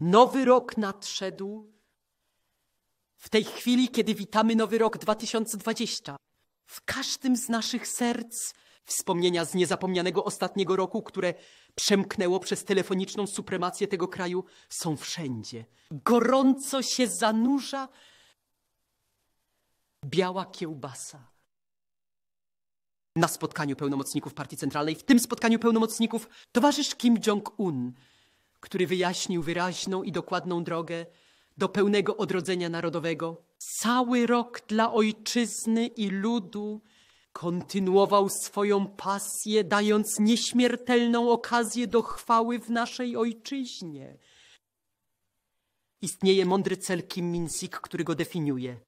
Nowy rok nadszedł w tej chwili, kiedy witamy nowy rok 2020. W każdym z naszych serc wspomnienia z niezapomnianego ostatniego roku, które przemknęło przez telefoniczną supremację tego kraju, są wszędzie. Gorąco się zanurza biała kiełbasa. Na spotkaniu pełnomocników Partii Centralnej, w tym spotkaniu pełnomocników, towarzysz Kim Jong-un który wyjaśnił wyraźną i dokładną drogę do pełnego odrodzenia narodowego. Cały rok dla ojczyzny i ludu kontynuował swoją pasję, dając nieśmiertelną okazję do chwały w naszej ojczyźnie. Istnieje mądry cel Kim Min-sik, który go definiuje.